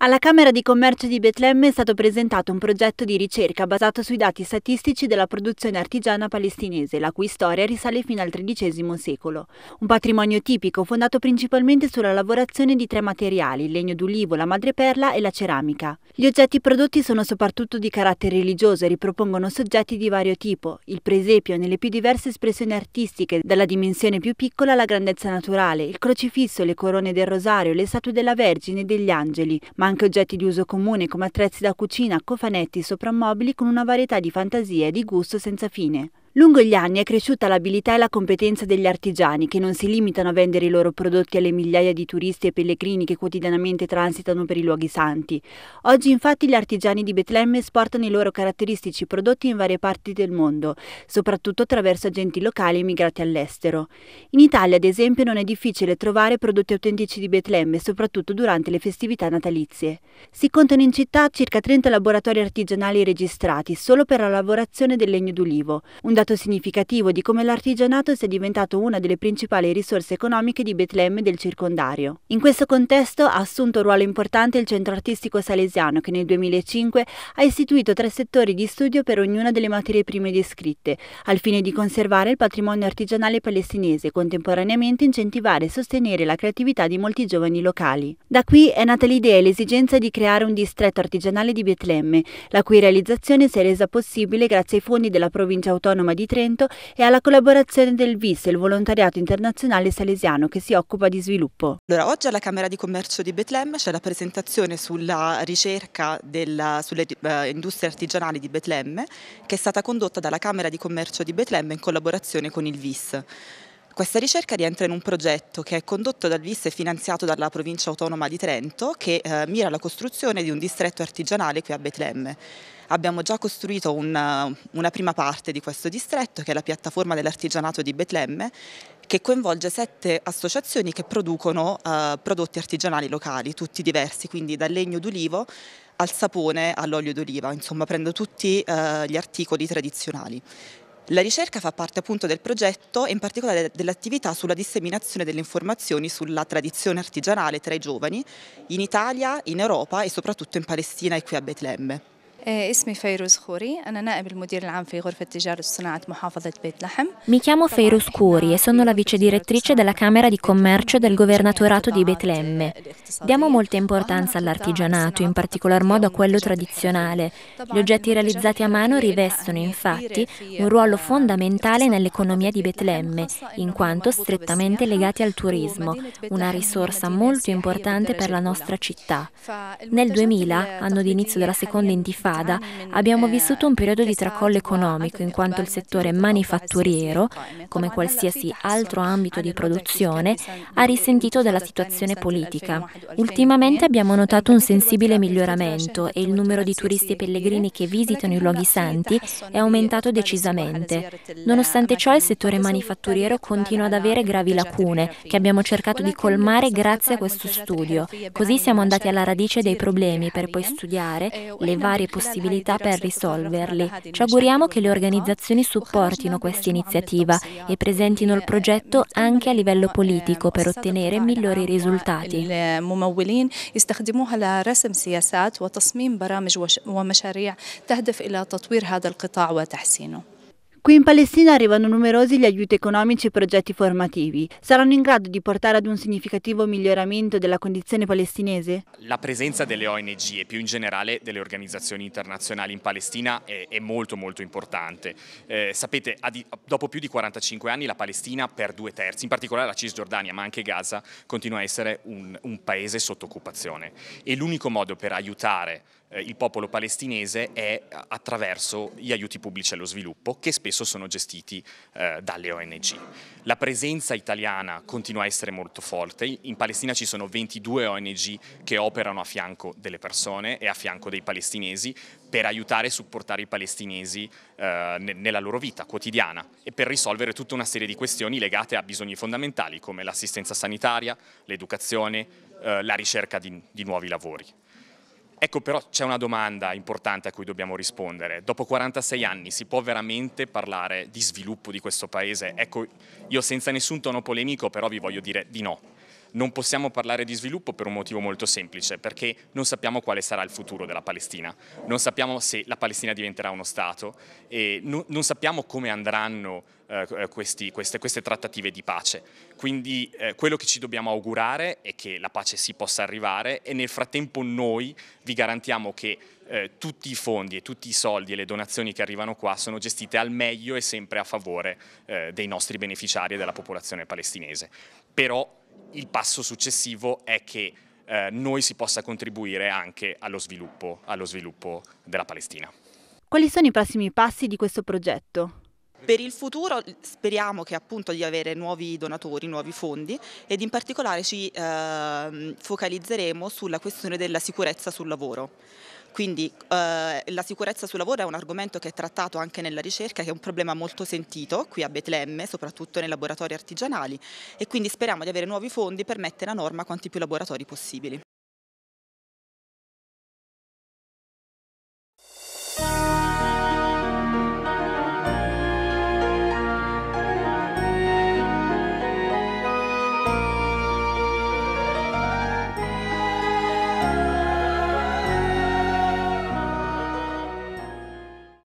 Alla Camera di Commercio di Betlemme è stato presentato un progetto di ricerca basato sui dati statistici della produzione artigiana palestinese, la cui storia risale fino al XIII secolo. Un patrimonio tipico fondato principalmente sulla lavorazione di tre materiali, il legno d'ulivo, la madreperla e la ceramica. Gli oggetti prodotti sono soprattutto di carattere religioso e ripropongono soggetti di vario tipo, il presepio nelle più diverse espressioni artistiche, dalla dimensione più piccola alla grandezza naturale, il crocifisso, le corone del rosario, le statue della Vergine e degli angeli, ma anche oggetti di uso comune come attrezzi da cucina, cofanetti, soprammobili con una varietà di fantasia e di gusto senza fine. Lungo gli anni è cresciuta l'abilità e la competenza degli artigiani che non si limitano a vendere i loro prodotti alle migliaia di turisti e pellegrini che quotidianamente transitano per i luoghi santi. Oggi infatti gli artigiani di Betlemme esportano i loro caratteristici prodotti in varie parti del mondo, soprattutto attraverso agenti locali emigrati all'estero. In Italia ad esempio non è difficile trovare prodotti autentici di Betlemme, soprattutto durante le festività natalizie. Si contano in città circa 30 laboratori artigianali registrati solo per la lavorazione del legno d'ulivo, un dato dato significativo di come l'artigianato sia diventato una delle principali risorse economiche di Betlemme e del circondario. In questo contesto ha assunto un ruolo importante il Centro Artistico Salesiano che nel 2005 ha istituito tre settori di studio per ognuna delle materie prime descritte, al fine di conservare il patrimonio artigianale palestinese e contemporaneamente incentivare e sostenere la creatività di molti giovani locali. Da qui è nata l'idea e l'esigenza di creare un distretto artigianale di Betlemme, la cui realizzazione si è resa possibile grazie ai fondi della provincia autonoma di di Trento e alla collaborazione del VIS, il Volontariato Internazionale Salesiano, che si occupa di sviluppo. Allora, oggi alla Camera di Commercio di Betlemme c'è la presentazione sulla ricerca della, sulle eh, industrie artigianali di Betlemme, che è stata condotta dalla Camera di Commercio di Betlemme in collaborazione con il VIS. Questa ricerca rientra in un progetto che è condotto dal VIS e finanziato dalla provincia autonoma di Trento che eh, mira alla costruzione di un distretto artigianale qui a Betlemme. Abbiamo già costruito una, eh, una prima parte di questo distretto che è la piattaforma dell'artigianato di Betlemme che coinvolge sette associazioni che producono eh, prodotti artigianali locali, tutti diversi, quindi dal legno d'olivo al sapone all'olio d'oliva, insomma prendo tutti eh, gli articoli tradizionali. La ricerca fa parte appunto del progetto e in particolare dell'attività sulla disseminazione delle informazioni sulla tradizione artigianale tra i giovani in Italia, in Europa e soprattutto in Palestina e qui a Betlemme. اسمي فيروز Mi chiamo Feiruz Khoury e sono la vice direttrice della Camera di Commercio del Governatorato di Betlemme. Diamo molta importanza all'artigianato, in particolar modo a quello tradizionale. Gli oggetti realizzati a mano rivestono infatti un ruolo fondamentale nell'economia di Betlemme, in quanto strettamente legati al turismo, una risorsa molto importante per la nostra città. Nel 2000, anno d'inizio della seconda intifada, strada, abbiamo vissuto un periodo di tracollo economico in quanto il settore manifatturiero, come qualsiasi altro ambito di produzione, ha risentito della situazione politica. Ultimamente abbiamo notato un sensibile miglioramento e il numero di turisti e pellegrini che visitano i luoghi santi è aumentato decisamente. Nonostante ciò il settore manifatturiero continua ad avere gravi lacune che abbiamo cercato di colmare grazie a questo studio. Così siamo andati alla radice dei problemi per poi studiare le varie possibilità possibilità per risolverli. Ci auguriamo che le organizzazioni supportino questa iniziativa e presentino il progetto anche a livello eh, politico per ottenere migliori risultati. يستخدموها سياسات وتصميم برامج ومشاريع تهدف الى تطوير هذا القطاع وتحسينه Qui in Palestina arrivano numerosi gli aiuti economici e progetti formativi. Saranno in grado di portare ad un significativo miglioramento della condizione palestinese? La presenza delle ONG e più in generale delle organizzazioni internazionali in Palestina è, è molto molto importante. Eh, sapete, ad, dopo più di 45 anni la Palestina per due terzi, in particolare la Cisgiordania ma anche Gaza, continua a essere un, un paese sotto occupazione e l'unico modo per aiutare eh, il popolo palestinese è eh, attraverso gli aiuti pubblici allo sviluppo che spesso sono gestiti eh, dalle ONG. La presenza italiana continua a essere molto forte, in Palestina ci sono 22 ONG che operano a fianco delle persone e a fianco dei palestinesi per aiutare e supportare i palestinesi eh, nella loro vita quotidiana e per risolvere tutta una serie di questioni legate a bisogni fondamentali come l'assistenza sanitaria, l'educazione, eh, la ricerca di, di nuovi lavori. Ecco però c'è una domanda importante a cui dobbiamo rispondere. Dopo 46 anni si può veramente parlare di sviluppo di questo paese? Ecco, io senza nessun tono polemico però vi voglio dire di no non possiamo parlare di sviluppo per un motivo molto semplice, perché non sappiamo quale sarà il futuro della Palestina, non sappiamo se la Palestina diventerà uno Stato e no, non sappiamo come andranno eh, eh, questi, queste, queste, trattative di pace. Quindi eh, quello che ci dobbiamo augurare è che la pace si possa arrivare e nel frattempo noi vi garantiamo che eh, tutti i fondi e tutti i soldi e le donazioni che arrivano qua sono gestite al meglio e sempre a favore eh, dei nostri beneficiari e della popolazione palestinese. Però il passo successivo è che eh, noi si possa contribuire anche allo sviluppo, allo sviluppo della Palestina. Quali sono i prossimi passi di questo progetto? Per il futuro speriamo che appunto di avere nuovi donatori, nuovi fondi ed in particolare ci eh, focalizzeremo sulla questione della sicurezza sul lavoro. Quindi eh, la sicurezza sul lavoro è un argomento che è trattato anche nella ricerca, che è un problema molto sentito qui a Betlemme, soprattutto nei laboratori artigianali e quindi speriamo di avere nuovi fondi per mettere a norma quanti più laboratori possibili.